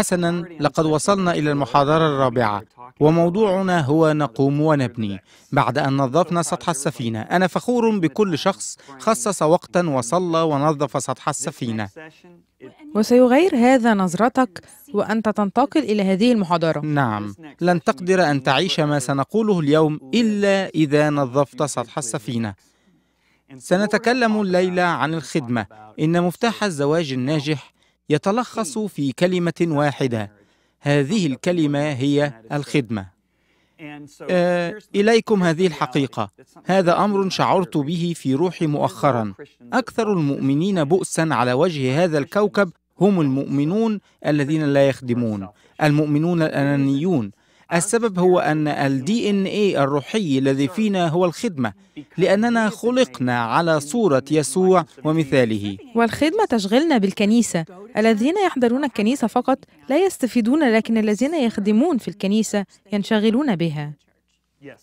حسنا لقد وصلنا إلى المحاضرة الرابعة وموضوعنا هو نقوم ونبني بعد أن نظفنا سطح السفينة أنا فخور بكل شخص خصص وقتا وصلى ونظف سطح السفينة وسيغير هذا نظرتك وأنت تنتقل إلى هذه المحاضرة نعم لن تقدر أن تعيش ما سنقوله اليوم إلا إذا نظفت سطح السفينة سنتكلم الليلة عن الخدمة إن مفتاح الزواج الناجح يتلخص في كلمة واحدة هذه الكلمة هي الخدمة آه إليكم هذه الحقيقة هذا أمر شعرت به في روحي مؤخرا أكثر المؤمنين بؤسا على وجه هذا الكوكب هم المؤمنون الذين لا يخدمون المؤمنون الأنانيون السبب هو أن الدي إن اي الروحي الذي فينا هو الخدمة لأننا خلقنا على صورة يسوع ومثاله والخدمة تشغلنا بالكنيسة الذين يحضرون الكنيسة فقط لا يستفيدون لكن الذين يخدمون في الكنيسة ينشغلون بها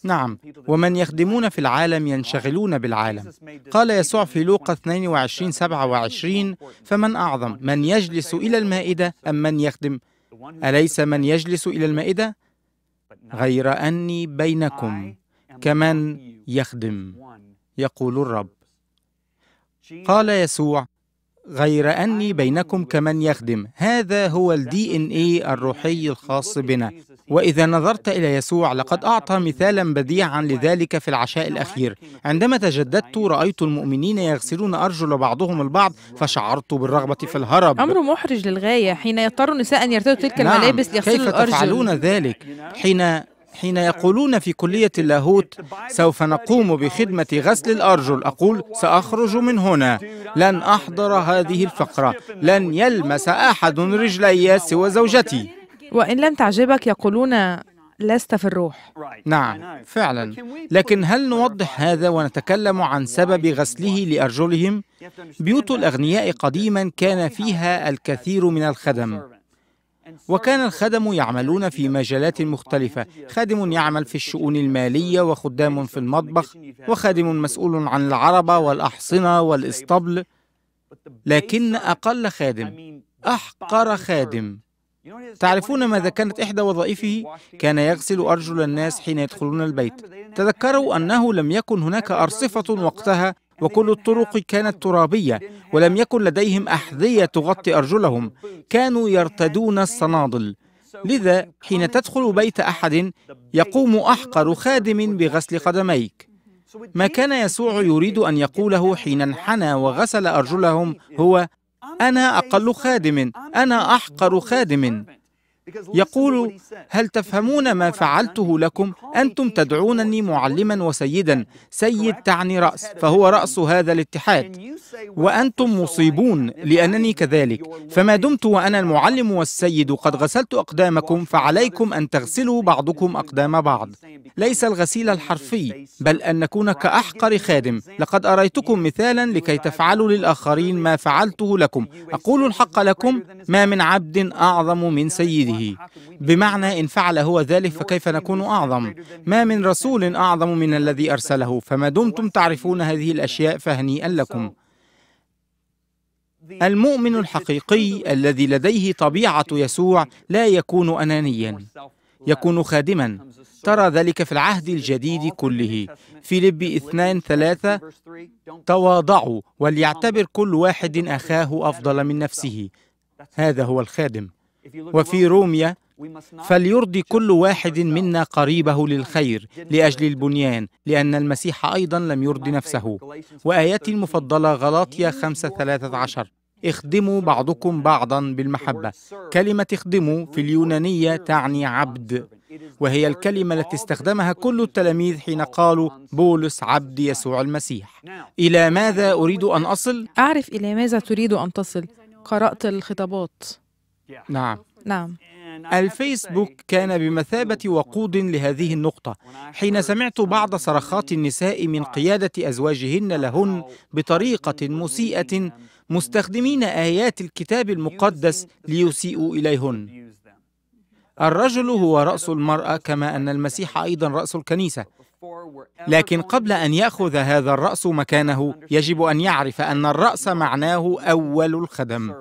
نعم ومن يخدمون في العالم ينشغلون بالعالم قال يسوع في لوقا 22 27 فمن أعظم من يجلس إلى المائدة أم من يخدم أليس من يجلس إلى المائدة نعم. غير اني بينكم كمن يخدم يقول الرب قال يسوع غير أني بينكم كمن يخدم هذا هو الدي إن إيه الروحي الخاص بنا وإذا نظرت إلى يسوع لقد أعطى مثالا بديعا لذلك في العشاء الأخير عندما تجددت رأيت المؤمنين يغسلون أرجل بعضهم البعض فشعرت بالرغبة في الهرب أمر محرج للغاية حين يضطر النساء أن يرتدوا تلك نعم، الملابس نعم. ليغسلوا الأرجل كيف تفعلون ذلك حين حين يقولون في كلية اللاهوت سوف نقوم بخدمة غسل الأرجل أقول سأخرج من هنا لن أحضر هذه الفقرة لن يلمس أحد رجلي سوى زوجتي وإن لم تعجبك يقولون لست في الروح نعم فعلا لكن هل نوضح هذا ونتكلم عن سبب غسله لأرجلهم؟ بيوت الأغنياء قديما كان فيها الكثير من الخدم وكان الخدم يعملون في مجالات مختلفة خادم يعمل في الشؤون المالية وخدام في المطبخ وخادم مسؤول عن العربة والأحصنة والإسطبل لكن أقل خادم أحقر خادم تعرفون ماذا كانت إحدى وظائفه؟ كان يغسل أرجل الناس حين يدخلون البيت تذكروا أنه لم يكن هناك أرصفة وقتها وكل الطرق كانت ترابية ولم يكن لديهم أحذية تغطي أرجلهم كانوا يرتدون الصنادل لذا حين تدخل بيت أحد يقوم أحقر خادم بغسل قدميك ما كان يسوع يريد أن يقوله حين انحنى وغسل أرجلهم هو أنا أقل خادم أنا أحقر خادم يقول هل تفهمون ما فعلته لكم انتم تدعونني معلما وسيدا سيد تعني راس فهو راس هذا الاتحاد وانتم مصيبون لانني كذلك فما دمت وانا المعلم والسيد قد غسلت اقدامكم فعليكم ان تغسلوا بعضكم اقدام بعض ليس الغسيل الحرفي بل ان نكون كاحقر خادم لقد اريتكم مثالا لكي تفعلوا للاخرين ما فعلته لكم اقول الحق لكم ما من عبد اعظم من سيده بنفسه بمعنى إن فعل هو ذلك فكيف نكون أعظم ما من رسول أعظم من الذي أرسله فما دمتم تعرفون هذه الأشياء فهنيئا لكم المؤمن الحقيقي الذي لديه طبيعة يسوع لا يكون أنانيا يكون خادما ترى ذلك في العهد الجديد كله فيليب اثنان ثلاثة تواضعوا وليعتبر كل واحد أخاه أفضل من نفسه هذا هو الخادم وفي روميا فليرضي كل واحد منا قريبه للخير لاجل البنيان لان المسيح ايضا لم يرضي نفسه وايتي المفضله غلاطيا 5 13 اخدموا بعضكم بعضا بالمحبه كلمه اخدموا في اليونانيه تعني عبد وهي الكلمه التي استخدمها كل التلاميذ حين قالوا بولس عبد يسوع المسيح الى ماذا اريد ان اصل اعرف الى ماذا تريد ان تصل قرات الخطابات نعم نعم الفيسبوك كان بمثابة وقود لهذه النقطة حين سمعت بعض صرخات النساء من قيادة أزواجهن لهن بطريقة مسيئة مستخدمين آيات الكتاب المقدس ليسيئوا إليهن الرجل هو رأس المرأة كما أن المسيح أيضا رأس الكنيسة لكن قبل أن يأخذ هذا الرأس مكانه يجب أن يعرف أن الرأس معناه أول الخدم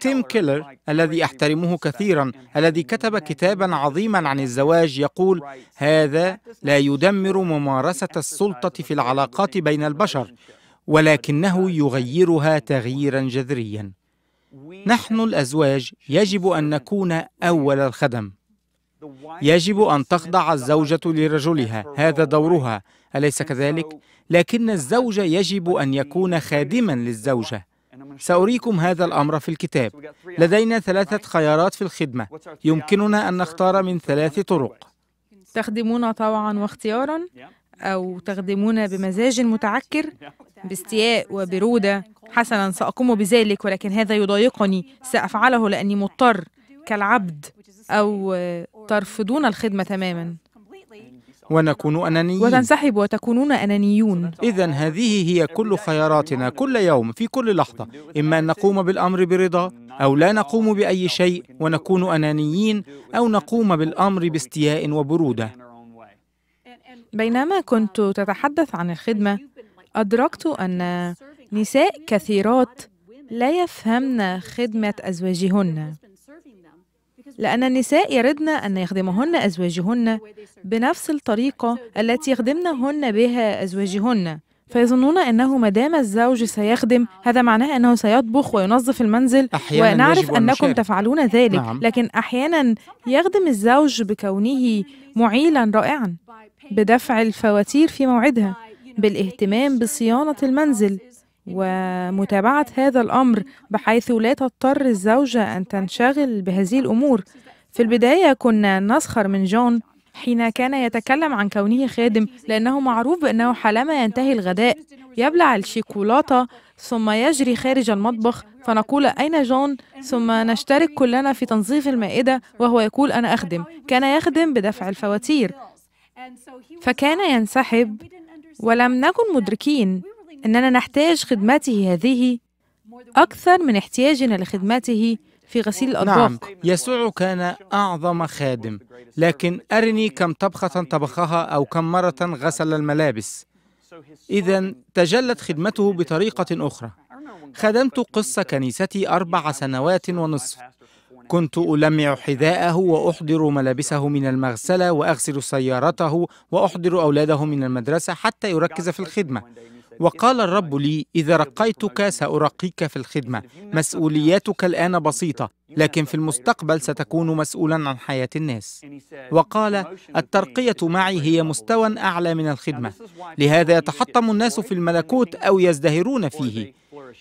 تيم كيلر الذي أحترمه كثيرا الذي كتب كتابا عظيما عن الزواج يقول هذا لا يدمر ممارسة السلطة في العلاقات بين البشر ولكنه يغيرها تغييرا جذريا نحن الأزواج يجب أن نكون أول الخدم يجب أن تخضع الزوجة لرجلها هذا دورها أليس كذلك؟ لكن الزوج يجب أن يكون خادما للزوجة سأريكم هذا الأمر في الكتاب لدينا ثلاثة خيارات في الخدمة يمكننا أن نختار من ثلاث طرق تخدمون طوعا واختيارا أو تخدمون بمزاج متعكر باستياء وبرودة حسنا سأقوم بذلك ولكن هذا يضايقني سأفعله لأني مضطر كالعبد أو ترفضون الخدمة تماما ونكون أنانيين وتنسحب وتكونون أنانيون إذا هذه هي كل خياراتنا كل يوم في كل لحظة إما أن نقوم بالأمر برضا أو لا نقوم بأي شيء ونكون أنانيين أو نقوم بالأمر باستياء وبرودة بينما كنت تتحدث عن الخدمة أدركت أن نساء كثيرات لا يفهمن خدمة أزواجهن لأن النساء يردن أن يخدمهن أزواجهن بنفس الطريقة التي يخدمنهن بها أزواجهن فيظنون انه ما دام الزوج سيخدم هذا معناه انه سيطبخ وينظف المنزل أحياناً ونعرف انكم تفعلون ذلك نعم. لكن احيانا يخدم الزوج بكونه معيلا رائعا بدفع الفواتير في موعدها بالاهتمام بصيانه المنزل ومتابعة هذا الأمر بحيث لا تضطر الزوجة أن تنشغل بهذه الأمور في البداية كنا نسخر من جون حين كان يتكلم عن كونه خادم لأنه معروف بأنه حالما ينتهي الغداء يبلع الشيكولاتة ثم يجري خارج المطبخ فنقول أين جون ثم نشترك كلنا في تنظيف المائدة وهو يقول أنا أخدم كان يخدم بدفع الفواتير فكان ينسحب ولم نكن مدركين أننا نحتاج خدمته هذه أكثر من احتياجنا لخدمته في غسيل الأطباق نعم يسوع كان أعظم خادم لكن أرني كم طبخة طبخها أو كم مرة غسل الملابس إذا تجلت خدمته بطريقة أخرى خدمت قصة كنيستي أربع سنوات ونصف كنت ألمع حذاءه وأحضر ملابسه من المغسلة وأغسل سيارته وأحضر أولاده من المدرسة حتى يركز في الخدمة وقال الرب لي إذا رقيتك سأرقيك في الخدمة مسؤولياتك الآن بسيطة لكن في المستقبل ستكون مسؤولا عن حياة الناس وقال الترقية معي هي مستوى أعلى من الخدمة لهذا يتحطم الناس في الملكوت أو يزدهرون فيه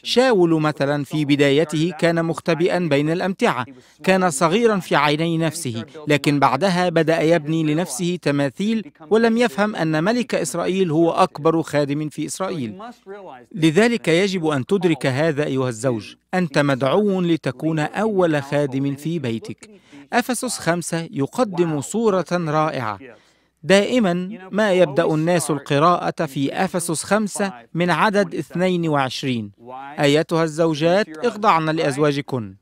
شاول مثلا في بدايته كان مختبئا بين الأمتعة كان صغيرا في عيني نفسه لكن بعدها بدأ يبني لنفسه تماثيل ولم يفهم أن ملك إسرائيل هو أكبر خادم في إسرائيل لذلك يجب أن تدرك هذا أيها الزوج أنت مدعو لتكون أول خادم في بيتك أفسس خمسة يقدم صورة رائعة دائما ما يبدأ الناس القراءة في أفسس خمسة من عدد 22 أيتها الزوجات اخضعن لأزواجكن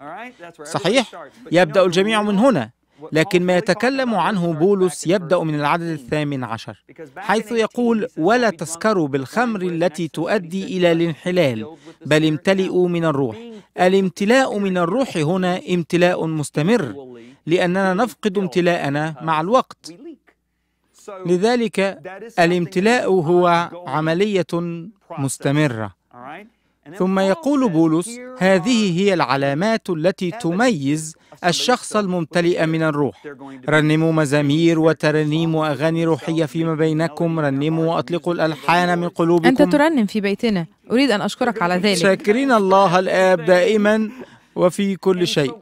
صحيح؟ يبدأ الجميع من هنا لكن ما يتكلم عنه بولس يبدأ من العدد الثامن عشر حيث يقول ولا تسكروا بالخمر التي تؤدي إلى الانحلال بل امتلئوا من الروح الامتلاء من الروح هنا امتلاء مستمر لأننا نفقد امتلاءنا مع الوقت لذلك الامتلاء هو عملية مستمرة ثم يقول بولس هذه هي العلامات التي تميز الشخص الممتلئ من الروح رنموا مزامير وترانيم وأغاني روحية فيما بينكم رنموا وأطلقوا الألحان من قلوبكم أنت ترنم في بيتنا أريد أن أشكرك على ذلك شاكرين الله الآب دائما وفي كل شيء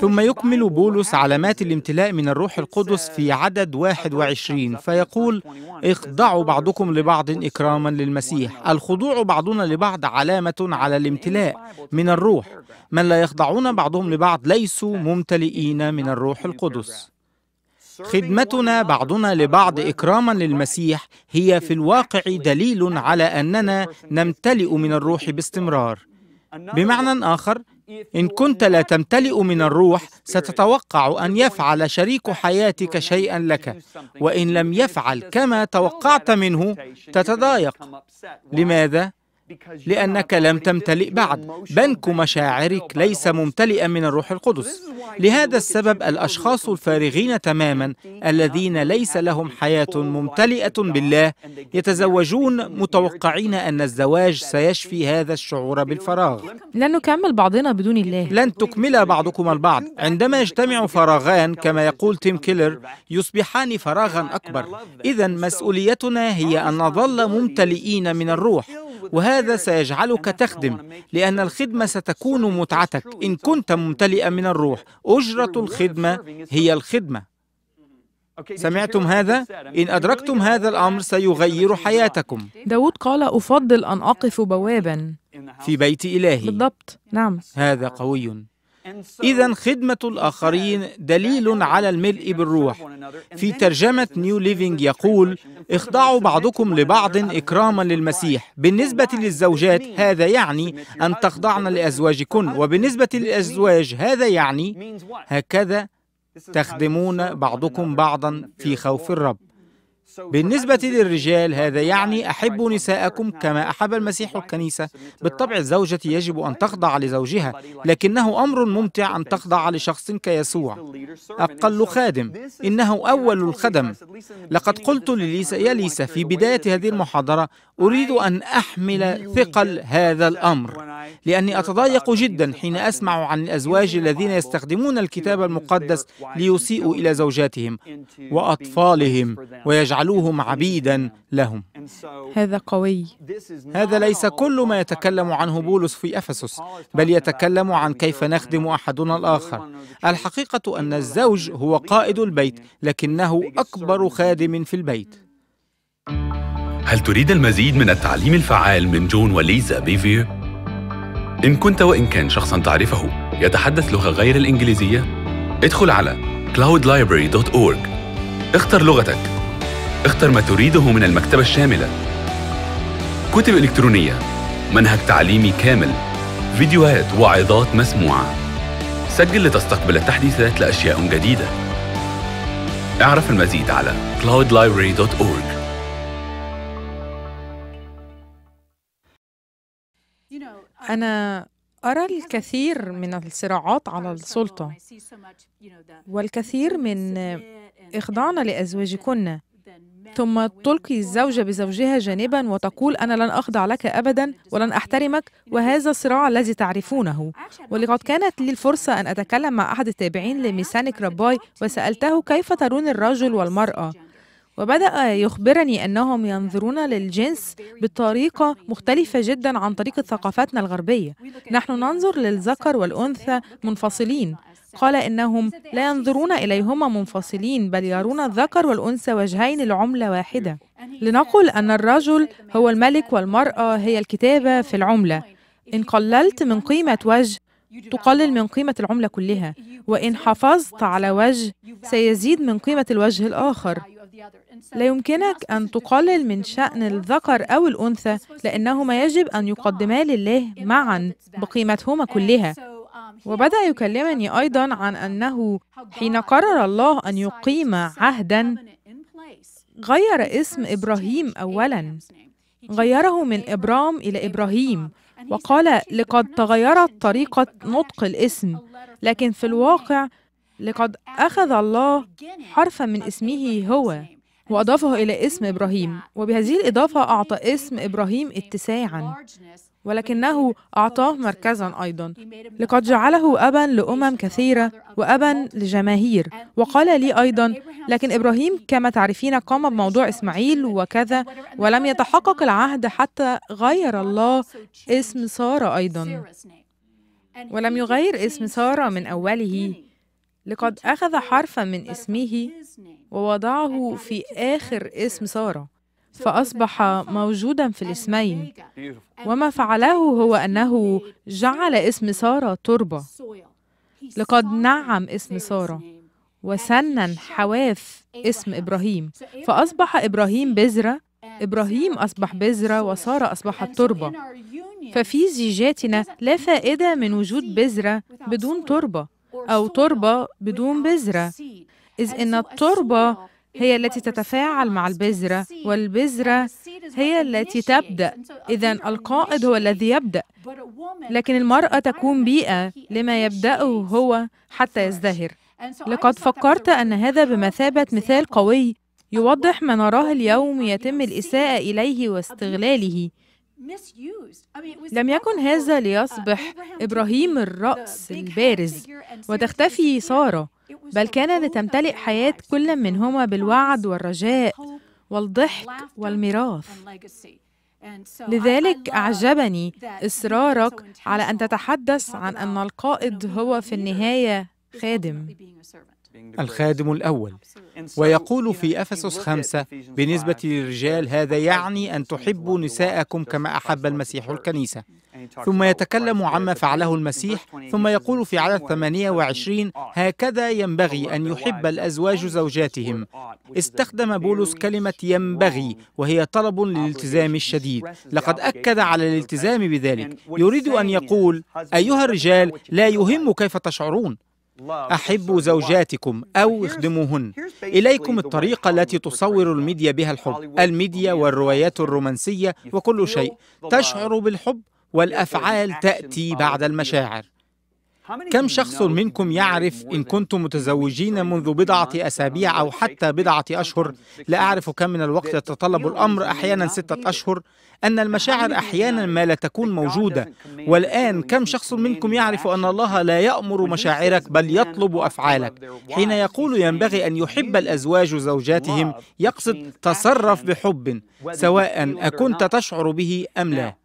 ثم يكمل بولس علامات الامتلاء من الروح القدس في عدد 21 فيقول اخضعوا بعضكم لبعض إكراما للمسيح الخضوع بعضنا لبعض علامة على الامتلاء من الروح من لا يخضعون بعضهم لبعض ليسوا ممتلئين من الروح القدس خدمتنا بعضنا لبعض إكراما للمسيح هي في الواقع دليل على أننا نمتلئ من الروح باستمرار بمعنى آخر إن كنت لا تمتلئ من الروح ستتوقع أن يفعل شريك حياتك شيئا لك وإن لم يفعل كما توقعت منه تتضايق لماذا؟ لأنك لم تمتلئ بعد بنك مشاعرك ليس ممتلئا من الروح القدس لهذا السبب الأشخاص الفارغين تماما الذين ليس لهم حياة ممتلئة بالله يتزوجون متوقعين أن الزواج سيشفي هذا الشعور بالفراغ لن نكمل بعضنا بدون الله لن تكمل بعضكم البعض عندما يجتمع فراغان كما يقول تيم كيلر يصبحان فراغا أكبر إذا مسؤوليتنا هي أن نظل ممتلئين من الروح وهذا هذا سيجعلك تخدم لأن الخدمة ستكون متعتك إن كنت ممتلئا من الروح أجرة الخدمة هي الخدمة سمعتم هذا؟ إن أدركتم هذا الأمر سيغير حياتكم داود قال أفضل أن أقف بوابا في بيت إلهي بالضبط نعم هذا قوي إذا خدمة الآخرين دليل على الملء بالروح في ترجمة نيو ليفينج يقول اخضعوا بعضكم لبعض إكراما للمسيح بالنسبة للزوجات هذا يعني أن تخضعن لأزواجكن وبالنسبة للأزواج هذا يعني هكذا تخدمون بعضكم بعضا في خوف الرب بالنسبة للرجال هذا يعني أحبوا نساءكم كما أحب المسيح الكنيسة بالطبع الزوجة يجب أن تخضع لزوجها لكنه أمر ممتع أن تخضع لشخص كيسوع أقل خادم إنه أول الخدم لقد قلت لليسا يا ليسا في بداية هذه المحاضرة أريد أن أحمل ثقل هذا الأمر لأني أتضايق جدا حين أسمع عن الأزواج الذين يستخدمون الكتاب المقدس ليسيئوا إلى زوجاتهم وأطفالهم ويجعلوهم عبيدا لهم هذا قوي هذا ليس كل ما يتكلم عنه بولس في أفسس بل يتكلم عن كيف نخدم أحدنا الآخر الحقيقة أن الزوج هو قائد البيت لكنه أكبر خادم في البيت هل تريد المزيد من التعليم الفعال من جون وليزا بيفير؟ إن كنت وإن كان شخصاً تعرفه يتحدث لغة غير الإنجليزية، ادخل على cloudlibrary.org اختر لغتك اختر ما تريده من المكتبة الشاملة كتب إلكترونية منهج تعليمي كامل فيديوهات وعظات مسموعة سجل لتستقبل التحديثات لأشياء جديدة اعرف المزيد على cloudlibrary.org أنا أرى الكثير من الصراعات على السلطة والكثير من إخضعنا لأزواجكن ثم تلقي الزوجة بزوجها جانبا وتقول أنا لن أخضع لك أبدا ولن أحترمك وهذا الصراع الذي تعرفونه ولقد كانت لي الفرصة أن أتكلم مع أحد التابعين لميسانك رباي وسألته كيف ترون الرجل والمرأة وبدأ يخبرني أنهم ينظرون للجنس بطريقة مختلفة جدا عن طريقة ثقافتنا الغربية نحن ننظر للذكر والأنثى منفصلين قال إنهم لا ينظرون إليهما منفصلين بل يرون الذكر والأنثى وجهين العملة واحدة لنقل أن الرجل هو الملك والمرأة هي الكتابة في العملة إن قللت من قيمة وجه تقلل من قيمة العملة كلها وإن حافظت على وجه سيزيد من قيمة الوجه الآخر لا يمكنك أن تقلل من شأن الذكر أو الأنثى لأنهما يجب أن يقدما لله معا بقيمتهما كلها وبدأ يكلمني أيضا عن أنه حين قرر الله أن يقيم عهدا غير اسم إبراهيم أولا غيره من إبرام إلى إبراهيم وقال لقد تغيرت طريقة نطق الاسم لكن في الواقع لقد أخذ الله حرفا من اسمه هو وأضافه إلى اسم إبراهيم وبهذه الإضافة أعطى اسم إبراهيم اتساعا ولكنه أعطاه مركزا أيضا لقد جعله أبا لأمم كثيرة وأبا لجماهير وقال لي أيضا لكن إبراهيم كما تعرفين قام بموضوع إسماعيل وكذا ولم يتحقق العهد حتى غير الله اسم سارة أيضا ولم يغير اسم سارة من أوله لقد أخذ حرفا من اسمه ووضعه في آخر اسم سارة فأصبح موجودا في الاسمين وما فعله هو أنه جعل اسم سارة تربة لقد نعم اسم سارة وسنن حواف اسم إبراهيم فأصبح إبراهيم بذرة إبراهيم أصبح بذرة وسارة أصبحت تربة ففي زيجاتنا لا فائدة من وجود بذرة بدون تربة أو تربة بدون بذرة إذ إن التربة هي التي تتفاعل مع البذرة والبذرة هي التي تبدأ إذا القائد هو الذي يبدأ لكن المرأة تكون بيئة لما يبدأه هو حتى يزدهر لقد فكرت أن هذا بمثابة مثال قوي يوضح ما نراه اليوم يتم الإساءة إليه واستغلاله لم يكن هذا ليصبح إبراهيم الرأس البارز وتختفي سارة بل كانت تمتلئ حياة كل منهما بالوعد والرجاء والضحك والميراث لذلك أعجبني إصرارك على أن تتحدث عن أن القائد هو في النهاية خادم الخادم الأول ويقول في أفسس خمسة بالنسبة للرجال هذا يعني, يعني أن تحبوا نساءكم كما أحب المسيح الكنيسة ثم يتكلم عما فعله المسيح ثم يقول في عدد 28 هكذا ينبغي أن يحب الأزواج زوجاتهم استخدم بولس كلمة ينبغي وهي طلب للالتزام الشديد لقد أكد على الالتزام بذلك يريد أن يقول أيها الرجال لا يهم كيف تشعرون أحبوا زوجاتكم أو اخدموهن إليكم الطريقة التي تصور الميديا بها الحب الميديا والروايات الرومانسية وكل شيء تشعر بالحب والأفعال تأتي بعد المشاعر كم شخص منكم يعرف إن كنتم متزوجين منذ بضعة أسابيع أو حتى بضعة أشهر لا أعرف كم من الوقت يتطلب الأمر أحيانا ستة أشهر أن المشاعر أحيانا ما لا تكون موجودة والآن كم شخص منكم يعرف أن الله لا يأمر مشاعرك بل يطلب أفعالك حين يقول ينبغي أن يحب الأزواج زوجاتهم يقصد تصرف بحب سواء أكنت تشعر به أم لا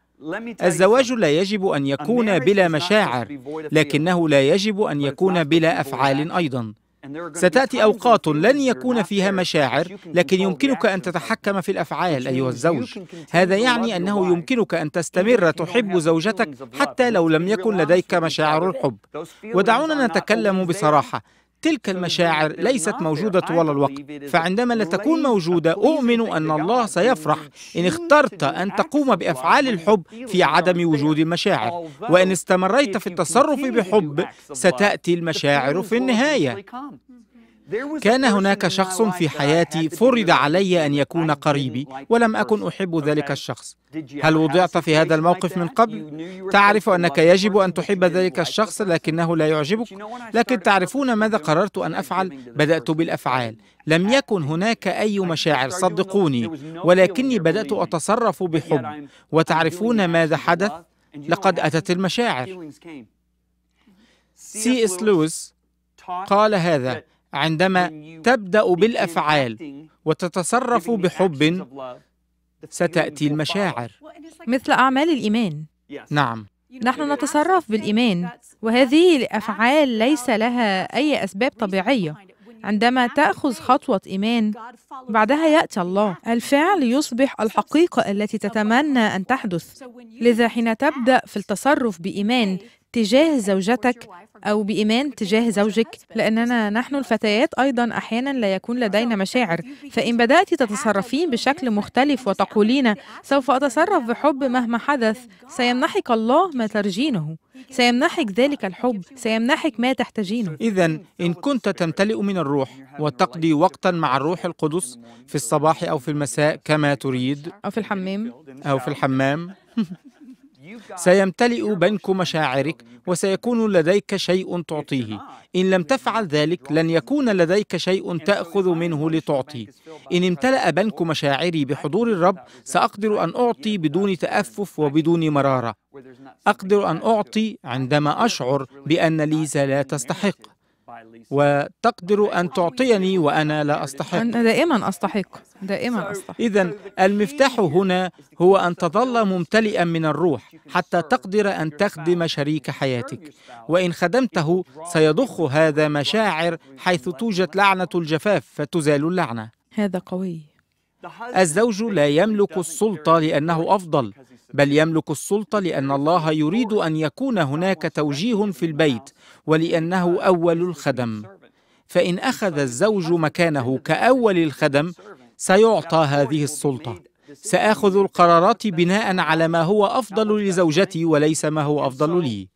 الزواج لا يجب ان يكون بلا مشاعر لكنه لا يجب ان يكون بلا افعال ايضا ستاتي اوقات لن يكون فيها مشاعر لكن يمكنك ان تتحكم في الافعال ايها الزوج هذا يعني انه يمكنك ان تستمر تحب زوجتك حتى لو لم يكن لديك مشاعر الحب ودعونا نتكلم بصراحه تلك المشاعر ليست موجودة طوال الوقت فعندما لا تكون موجودة أؤمن أن الله سيفرح إن اخترت أن تقوم بأفعال الحب في عدم وجود المشاعر وإن استمريت في التصرف بحب ستأتي المشاعر في النهاية كان هناك شخص في حياتي فرض علي أن يكون قريبي ولم أكن أحب ذلك الشخص هل وضعت في هذا الموقف من قبل؟ تعرف أنك يجب أن تحب ذلك الشخص لكنه لا يعجبك لكن تعرفون ماذا قررت أن أفعل؟ بدأت بالأفعال لم يكن هناك أي مشاعر صدقوني ولكني بدأت أتصرف بحب وتعرفون ماذا حدث؟ لقد أتت المشاعر سي اس لويس قال هذا عندما تبدا بالافعال وتتصرف بحب ستاتي المشاعر مثل اعمال الايمان نعم نحن نتصرف بالايمان وهذه الافعال ليس لها اي اسباب طبيعيه عندما تاخذ خطوه ايمان بعدها ياتي الله الفعل يصبح الحقيقه التي تتمنى ان تحدث لذا حين تبدا في التصرف بايمان تجاه زوجتك أو بإيمان تجاه زوجك لأننا نحن الفتيات أيضا أحيانا لا يكون لدينا مشاعر فإن بدأت تتصرفين بشكل مختلف وتقولين سوف أتصرف بحب مهما حدث سيمنحك الله ما ترجينه سيمنحك ذلك الحب سيمنحك ما تحتاجينه إذا إن كنت تمتلئ من الروح وتقضي وقتا مع الروح القدس في الصباح أو في المساء كما تريد أو في الحمام أو في الحمام سيمتلئ بنك مشاعرك وسيكون لديك شيء تعطيه إن لم تفعل ذلك لن يكون لديك شيء تأخذ منه لتعطي إن امتلأ بنك مشاعري بحضور الرب سأقدر أن أعطي بدون تأفف وبدون مرارة أقدر أن أعطي عندما أشعر بأن لي لا تستحق وتقدر أن تعطيني وأنا لا أستحق أنا دائما أستحق دائما أستحق إذا المفتاح هنا هو أن تظل ممتلئا من الروح حتى تقدر أن تخدم شريك حياتك وإن خدمته سيضخ هذا مشاعر حيث توجد لعنة الجفاف فتزال اللعنة هذا قوي الزوج لا يملك السلطة لأنه أفضل بل يملك السلطة لأن الله يريد أن يكون هناك توجيه في البيت ولأنه أول الخدم فإن أخذ الزوج مكانه كأول الخدم سيعطى هذه السلطة سآخذ القرارات بناء على ما هو أفضل لزوجتي وليس ما هو أفضل لي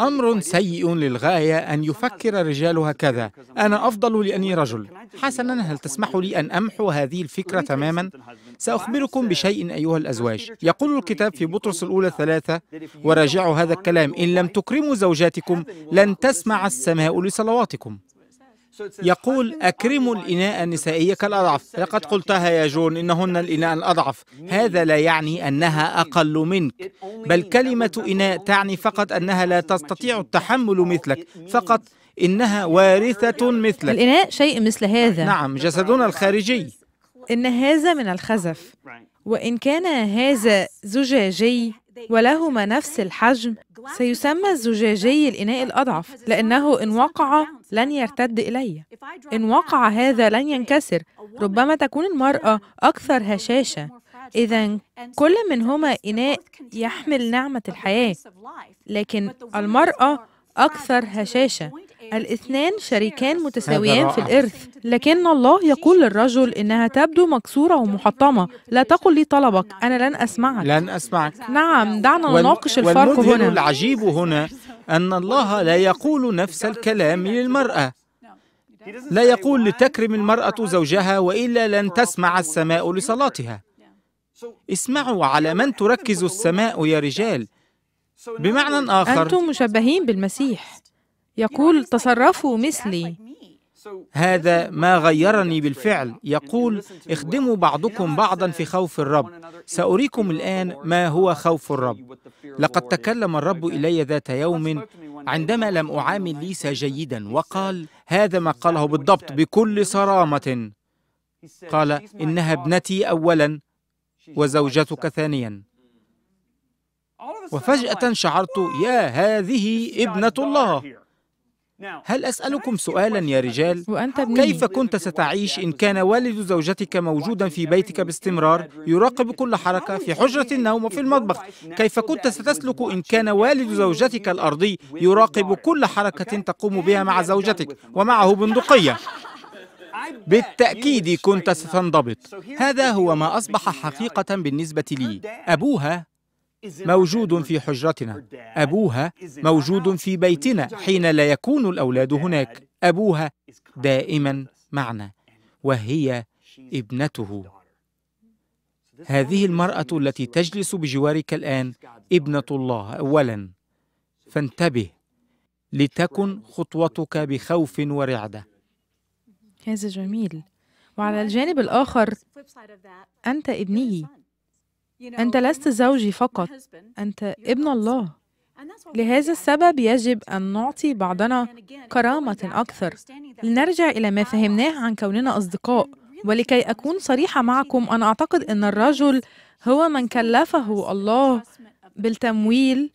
امر سيء للغايه ان يفكر الرجال هكذا انا افضل لاني رجل حسنا هل تسمح لي ان امحو هذه الفكره تماما ساخبركم بشيء ايها الازواج يقول الكتاب في بطرس الاولى ثلاثه وراجعوا هذا الكلام ان لم تكرموا زوجاتكم لن تسمع السماء لصلواتكم يقول أكرموا الإناء النسائي كالأضعف لقد قلتها يا جون إنهن الإناء الأضعف هذا لا يعني أنها أقل منك بل كلمة إناء تعني فقط أنها لا تستطيع التحمل مثلك فقط إنها وارثة مثلك الإناء شيء مثل هذا نعم جسدنا الخارجي إن هذا من الخزف وإن كان هذا زجاجي ولهما نفس الحجم سيسمى الزجاجي الإناء الأضعف لأنه إن وقع لن يرتد إلي إن وقع هذا لن ينكسر ربما تكون المرأة أكثر هشاشة إذا كل منهما إناء يحمل نعمة الحياة لكن المرأة أكثر هشاشة الاثنان شريكان متساويان في الإرث لكن الله يقول للرجل إنها تبدو مكسورة ومحطمة لا تقل لي طلبك أنا لن أسمعك لن أسمعك نعم دعنا وال... نناقش الفرق هنا العجيب هنا أن الله لا يقول نفس الكلام للمرأة لا يقول لتكرم المرأة زوجها وإلا لن تسمع السماء لصلاتها اسمعوا على من تركز السماء يا رجال بمعنى آخر أنتم مشبهين بالمسيح يقول تصرفوا مثلي هذا ما غيرني بالفعل يقول اخدموا بعضكم بعضا في خوف الرب ساريكم الان ما هو خوف الرب لقد تكلم الرب الي ذات يوم عندما لم اعامل ليسا جيدا وقال هذا ما قاله بالضبط بكل صرامه قال انها ابنتي اولا وزوجتك ثانيا وفجاه شعرت يا هذه ابنه الله هل أسألكم سؤالا يا رجال؟ وأنت كيف كنت ستعيش إن كان والد زوجتك موجودا في بيتك باستمرار يراقب كل حركة في حجرة النوم وفي المطبخ؟ كيف كنت ستسلك إن كان والد زوجتك الأرضي يراقب كل حركة تقوم بها مع زوجتك ومعه بندقية؟ بالتأكيد كنت ستنضبط هذا هو ما أصبح حقيقة بالنسبة لي أبوها موجود في حجرتنا ابوها موجود في بيتنا حين لا يكون الاولاد هناك ابوها دائما معنا وهي ابنته هذه المراه التي تجلس بجوارك الان ابنه الله اولا فانتبه لتكن خطوتك بخوف ورعده هذا جميل وعلى الجانب الاخر انت ابنه أنت لست زوجي فقط أنت ابن الله لهذا السبب يجب أن نعطي بعضنا كرامة أكثر لنرجع إلى ما فهمناه عن كوننا أصدقاء ولكي أكون صريحة معكم أنا أعتقد أن الرجل هو من كلفه الله بالتمويل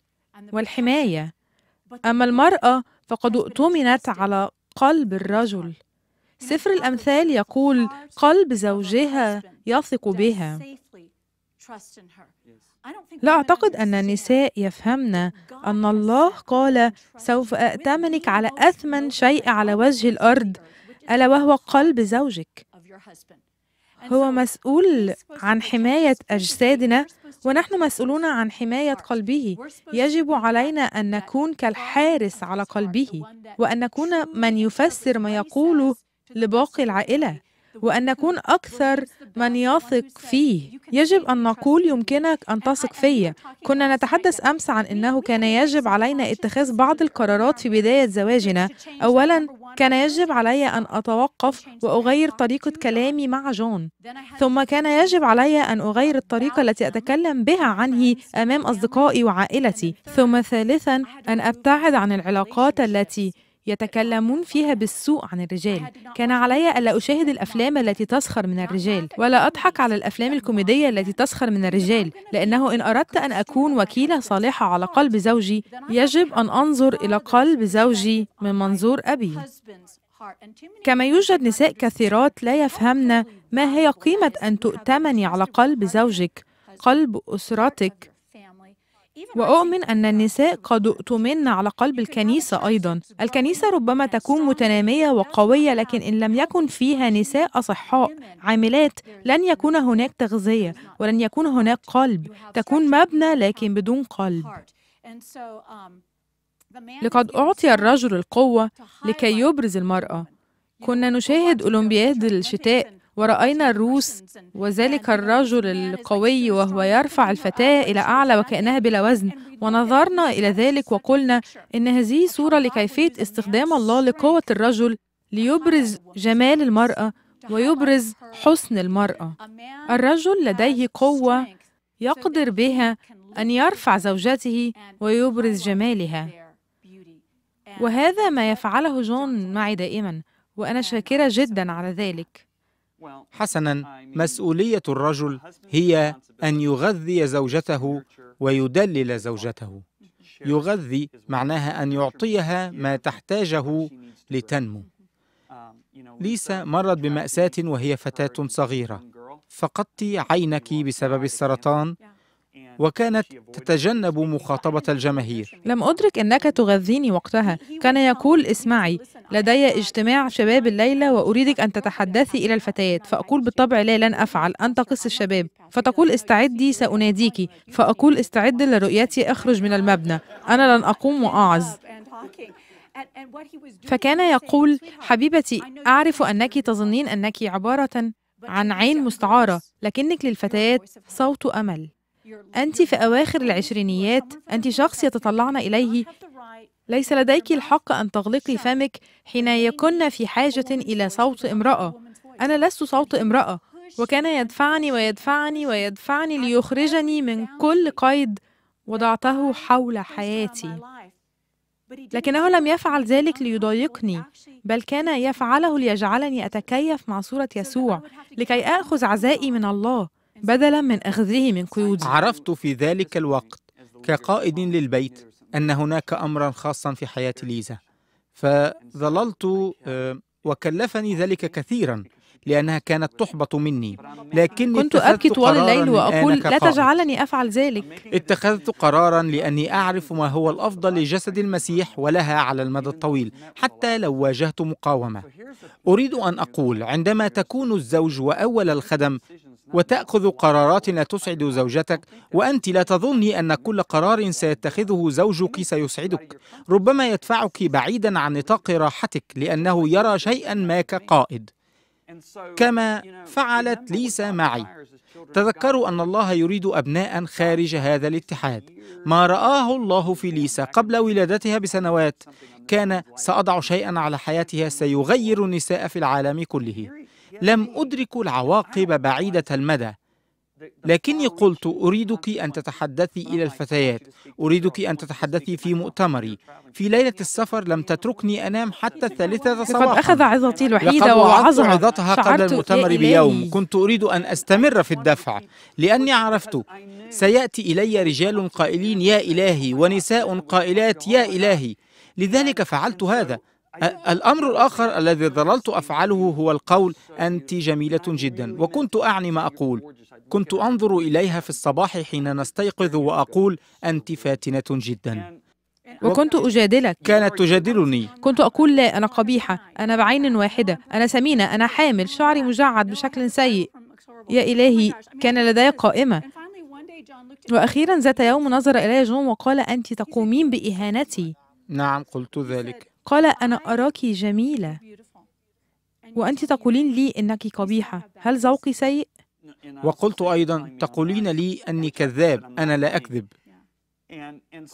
والحماية أما المرأة فقد اؤتمنت على قلب الرجل سفر الأمثال يقول قلب زوجها يثق بها لا أعتقد أن النساء يفهمن أن الله قال سوف أأتمنك على أثمن شيء على وجه الأرض ألا وهو قلب زوجك هو مسؤول عن حماية أجسادنا ونحن مسؤولون عن حماية قلبه يجب علينا أن نكون كالحارس على قلبه وأن نكون من يفسر ما يقوله لباقي العائلة وأن نكون أكثر من يثق فيه يجب أن نقول يمكنك أن تثق فيا كنا نتحدث أمس عن أنه كان يجب علينا اتخاذ بعض القرارات في بداية زواجنا أولا كان يجب علي أن أتوقف وأغير طريقة كلامي مع جون ثم كان يجب علي أن أغير الطريقة التي أتكلم بها عنه أمام أصدقائي وعائلتي ثم ثالثا أن أبتعد عن العلاقات التي يتكلمون فيها بالسوء عن الرجال كان علي ألا أشاهد الأفلام التي تسخر من الرجال ولا أضحك على الأفلام الكوميدية التي تسخر من الرجال لأنه إن أردت أن أكون وكيلة صالحة على قلب زوجي يجب أن أنظر إلى قلب زوجي من منظور أبي كما يوجد نساء كثيرات لا يفهمن ما هي قيمة أن تؤتمني على قلب زوجك قلب أسرتك وأؤمن أن النساء قد اؤتمن على قلب الكنيسة أيضا الكنيسة ربما تكون متنامية وقوية لكن إن لم يكن فيها نساء أصحاء عاملات لن يكون هناك تغذية ولن يكون هناك قلب تكون مبنى لكن بدون قلب um, لقد أعطي الرجل القوة لكي يبرز المرأة كنا نشاهد أولمبياد الشتاء ورأينا الروس وذلك الرجل القوي وهو يرفع الفتاة إلى أعلى وكأنها بلا وزن ونظرنا إلى ذلك وقلنا إن هذه صورة لكيفية استخدام الله لقوة الرجل ليبرز جمال المرأة ويبرز حسن المرأة الرجل لديه قوة يقدر بها أن يرفع زوجته ويبرز جمالها وهذا ما يفعله جون معي دائما وأنا شاكرة جدا على ذلك حسنا مسؤوليه الرجل هي ان يغذي زوجته ويدلل زوجته يغذي معناها ان يعطيها ما تحتاجه لتنمو um, ليسا مرت بماساه وهي فتاه صغيره فقدت عينك بسبب السرطان يعني وكانت تتجنب مخاطبة الجماهير لم أدرك أنك تغذيني وقتها كان يقول اسمعي لدي اجتماع شباب الليلة وأريدك أن تتحدثي إلى الفتيات فأقول بالطبع لا لن أفعل أنت قص الشباب فتقول استعدي سأناديك فأقول استعد لرؤيتي أخرج من المبنى أنا لن أقوم وأعز فكان يقول حبيبتي أعرف أنك تظنين أنك عبارة عن عين مستعارة لكنك للفتيات صوت أمل أنت في أواخر العشرينيات أنت شخص يتطلعن إليه ليس لديك الحق أن تغلقي فمك حين يكن في حاجة إلى صوت امرأة أنا لست صوت امرأة وكان يدفعني ويدفعني ويدفعني ليخرجني من كل قيد وضعته حول حياتي لكنه لم يفعل ذلك ليضايقني بل كان يفعله ليجعلني أتكيف مع صورة يسوع لكي آخذ عزائي من الله بدلا من أخذه من قيوده عرفت في ذلك الوقت كقائد للبيت أن هناك أمرا خاصا في حياة ليزا فظللت آه، وكلفني ذلك كثيرا لأنها كانت تحبط مني لكني كنت أبكي طوال الليل وأقول لا تجعلني أفعل ذلك اتخذت قرارا لأني أعرف ما هو الأفضل لجسد المسيح ولها على المدى الطويل حتى لو واجهت مقاومة أريد أن أقول عندما تكون الزوج وأول الخدم وتأخذ قرارات لا تسعد زوجتك وأنت لا تظني أن كل قرار سيتخذه زوجك سيسعدك ربما يدفعك بعيدا عن نطاق راحتك لأنه يرى شيئا ما كقائد كما فعلت ليسا معي تذكروا أن الله يريد أبناء خارج هذا الاتحاد ما رآه الله في ليسا قبل ولادتها بسنوات كان سأضع شيئا على حياتها سيغير النساء في العالم كله لم أدرك العواقب بعيدة المدى لكني قلت أريدك أن تتحدثي إلى الفتيات أريدك أن تتحدثي في مؤتمري في ليلة السفر لم تتركني أنام حتى الثالثة صباحا لقد أخذ عظتي الوحيدة وعظم عظتها قبل المؤتمر بيوم كنت أريد أن أستمر في الدفع لأني عرفت سيأتي إلي رجال قائلين يا إلهي ونساء قائلات يا إلهي لذلك فعلت هذا الأمر الآخر الذي ظللت أفعله هو القول أنت جميلة جدا وكنت أعني ما أقول كنت أنظر إليها في الصباح حين نستيقظ وأقول أنت فاتنة جدا وكنت أجادلك كانت تجادلني كنت أقول لا أنا قبيحة أنا بعين واحدة أنا سمينة أنا حامل شعري مجعد بشكل سيء يا إلهي كان لدي قائمة وأخيرا ذات يوم نظر إلي جون وقال أنت تقومين بإهانتي نعم قلت ذلك قال أنا أراك جميلة وأنت تقولين لي إنك قبيحة هل ذوقي سيء؟ وقلت أيضا تقولين لي أني كذاب أنا لا أكذب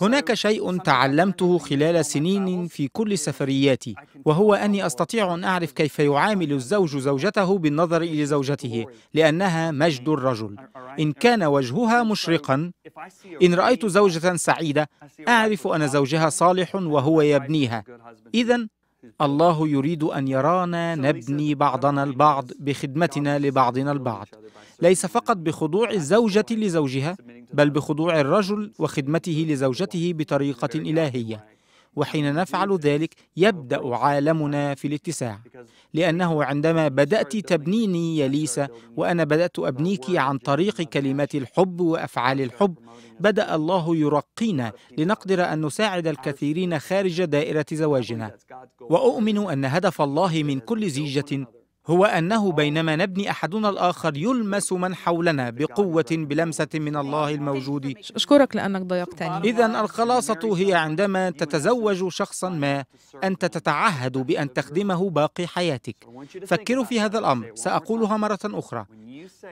هناك شيء تعلمته خلال سنين في كل سفرياتي وهو أني أستطيع أن أعرف كيف يعامل الزوج زوجته بالنظر إلى زوجته لأنها مجد الرجل إن كان وجهها مشرقا إن رأيت زوجة سعيدة أعرف أن زوجها صالح وهو يبنيها إذا الله يريد أن يرانا نبني بعضنا البعض بخدمتنا لبعضنا البعض ليس فقط بخضوع الزوجة لزوجها بل بخضوع الرجل وخدمته لزوجته بطريقة إلهية وحين نفعل ذلك يبدا عالمنا في الاتساع لانه عندما بدات تبنيني يا ليسا وانا بدات ابنيك عن طريق كلمات الحب وافعال الحب بدا الله يرقينا لنقدر ان نساعد الكثيرين خارج دائره زواجنا واؤمن ان هدف الله من كل زيجه هو أنه بينما نبني أحدنا الآخر يلمس من حولنا بقوة بلمسة من الله الموجود أشكرك لأنك ضيقتني إذا الخلاصة هي عندما تتزوج شخصا ما أنت تتعهد بأن تخدمه باقي حياتك فكروا في هذا الأمر سأقولها مرة أخرى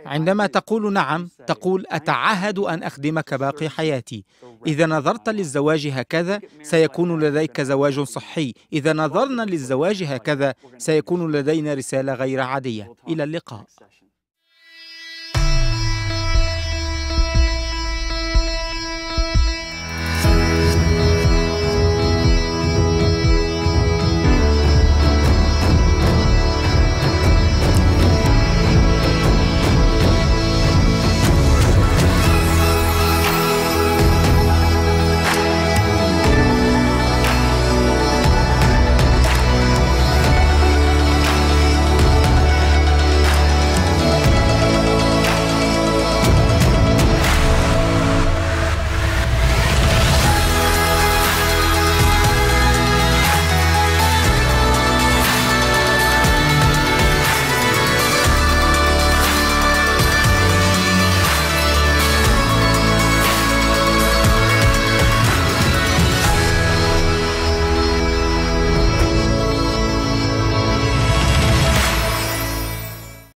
عندما تقول نعم تقول أتعهد أن أخدمك باقي حياتي إذا نظرت للزواج هكذا سيكون لديك زواج صحي إذا نظرنا للزواج هكذا سيكون لدينا رسالة غير عادية إلى اللقاء